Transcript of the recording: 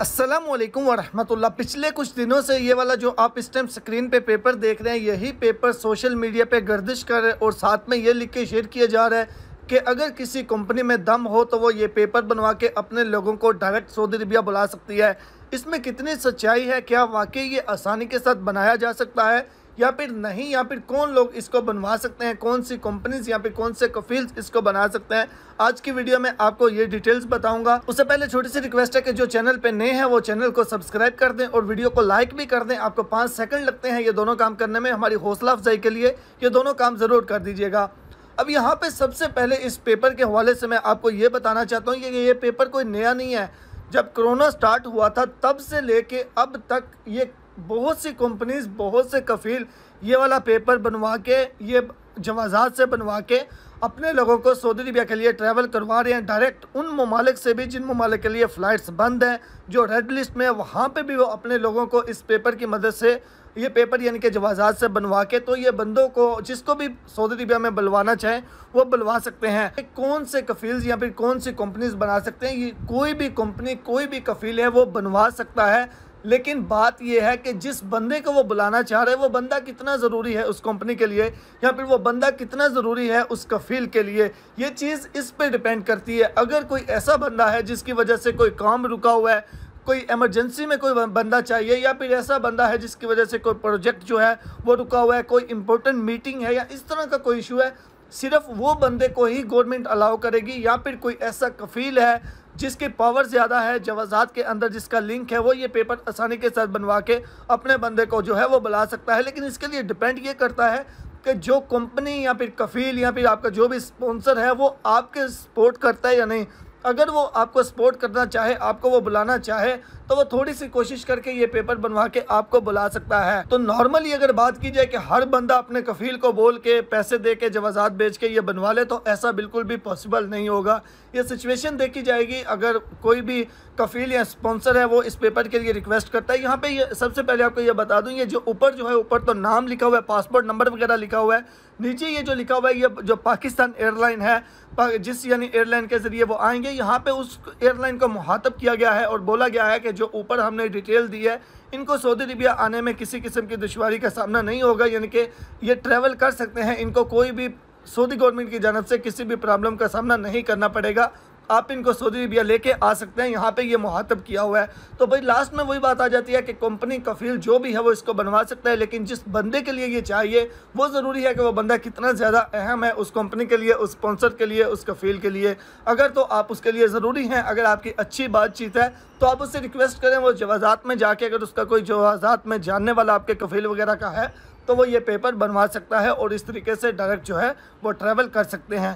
असलम वरहमतुल्ला पिछले कुछ दिनों से ये वाला जो आप इस टाइम स्क्रीन पे पेपर देख रहे हैं यही पेपर सोशल मीडिया पे गर्दिश कर रहे और साथ में ये लिख के शेयर किया जा रहा है कि अगर किसी कंपनी में दम हो तो वो ये पेपर बनवा के अपने लोगों को डायरेक्ट सऊदी अरबिया बुला सकती है इसमें कितनी सच्चाई है क्या वाकई ये आसानी के साथ बनाया जा सकता है या फिर नहीं या फिर कौन लोग इसको बनवा सकते हैं कौन सी कंपनीज या फिर कौन से कफील्स इसको बना सकते हैं आज की वीडियो में आपको ये डिटेल्स बताऊंगा उससे पहले छोटी सी रिक्वेस्ट है कि जो चैनल पे नए हैं वो चैनल को सब्सक्राइब कर दें और वीडियो को लाइक भी कर दें आपको पाँच सेकंड लगते हैं ये दोनों काम करने में हमारी हौसला अफजाई के लिए ये दोनों काम ज़रूर कर दीजिएगा अब यहाँ पे सबसे पहले इस पेपर के हवाले से मैं आपको ये बताना चाहता हूँ कि ये पेपर कोई नया नहीं है जब कोरोना स्टार्ट हुआ था तब से लेके अब तक ये बहुत सी कंपनीज बहुत से कफ़ील ये वाला पेपर बनवा के ये जवाजात से बनवा के अपने लोगों को सऊदी अरबिया के लिए ट्रैवल करवा रहे हैं डायरेक्ट उन ममालिक से भी जिन ममालिक के लिए फ़्लाइट्स बंद हैं जो रेड लिस्ट में है वहाँ पर भी वो अपने लोगों को इस पेपर की मदद से ये पेपर यानी कि जवाजात से बनवा के तो ये बंदों को जिसको भी सऊदी अरबिया में बुलवाना चाहें वो बुलवा सकते हैं कौन से कफील या फिर कौन सी कंपनीज बना सकते हैं ये कोई भी कंपनी कोई भी कफील है वो बनवा सकता है लेकिन बात यह है कि जिस बंदे को वो बुलाना चाह रहे हैं वो बंदा कितना ज़रूरी है उस कंपनी के लिए या फिर वो बंदा कितना ज़रूरी है उस कफील के लिए ये चीज़ इस पर डिपेंड करती है अगर कोई ऐसा बंदा है जिसकी वजह से कोई काम रुका हुआ है कोई इमरजेंसी में कोई बंदा चाहिए या फिर ऐसा बंदा है जिसकी वजह से कोई प्रोजेक्ट जो है वो रुका हुआ है कोई इंपॉर्टेंट मीटिंग है या इस तरह का कोई इशू है सिर्फ वो बंदे को ही गवर्नमेंट अलाउ करेगी या फिर कोई ऐसा कफील है जिसकी पावर ज़्यादा है जवाजात के अंदर जिसका लिंक है वो ये पेपर आसानी के साथ बनवा के अपने बंदे को जो है वो बुला सकता है लेकिन इसके लिए डिपेंड ये करता है कि जो कंपनी या फिर कफील या फिर आपका जो भी स्पॉन्सर है वो आपके सपोर्ट करता है या नहीं अगर वो आपको सपोर्ट करना चाहे आपको वो बुलाना चाहे तो वो थोड़ी सी कोशिश करके ये पेपर बनवा के आपको बुला सकता है तो नॉर्मली अगर बात की जाए कि हर बंदा अपने कफील को बोल के पैसे दे के जवाजात बेच के ये बनवा ले तो ऐसा बिल्कुल भी पॉसिबल नहीं होगा ये सिचुएशन देखी जाएगी अगर कोई भी कफील या स्पॉन्सर है वो इस पेपर के लिए रिक्वेस्ट करता है यहाँ पर सबसे पहले आपको ये बता दूँ ये जो ऊपर जो है ऊपर तो नाम लिखा हुआ है पासपोर्ट नंबर वगैरह लिखा हुआ है नीचे ये जो लिखा हुआ है ये जो पाकिस्तान एयरलाइन है जिस यानी एयरलाइन के ज़रिए वो आएंगे यहाँ पे उस एयरलाइन को मुहातब किया गया है और बोला गया है कि जो ऊपर हमने डिटेल दी है इनको सऊदी अरबिया आने में किसी किस्म की दुशारी का सामना नहीं होगा यानी कि ये ट्रैवल कर सकते हैं इनको कोई भी सऊदी गवर्नमेंट की जानब से किसी भी प्रॉब्लम का सामना नहीं करना पड़ेगा आप इनको सऊदी अरबिया लेके आ सकते हैं यहाँ पे ये मुहातब किया हुआ है तो भाई लास्ट में वही बात आ जाती है कि कंपनी कफील जो भी है वो इसको बनवा सकता है लेकिन जिस बंदे के लिए ये चाहिए वो ज़रूरी है कि वो बंदा कितना ज़्यादा अहम है उस कंपनी के लिए उस स्पॉन्सर के लिए उस कफील के लिए अगर तो आप उसके लिए ज़रूरी हैं अगर आपकी अच्छी बातचीत है तो आप उससे रिक्वेस्ट करें वो जवाजात में जाके अगर उसका कोई जवाजात में जानने वाला आपके कफील वगैरह का है तो वो ये पेपर बनवा सकता है और इस तरीके से डायरेक्ट जो है वो ट्रैवल कर सकते हैं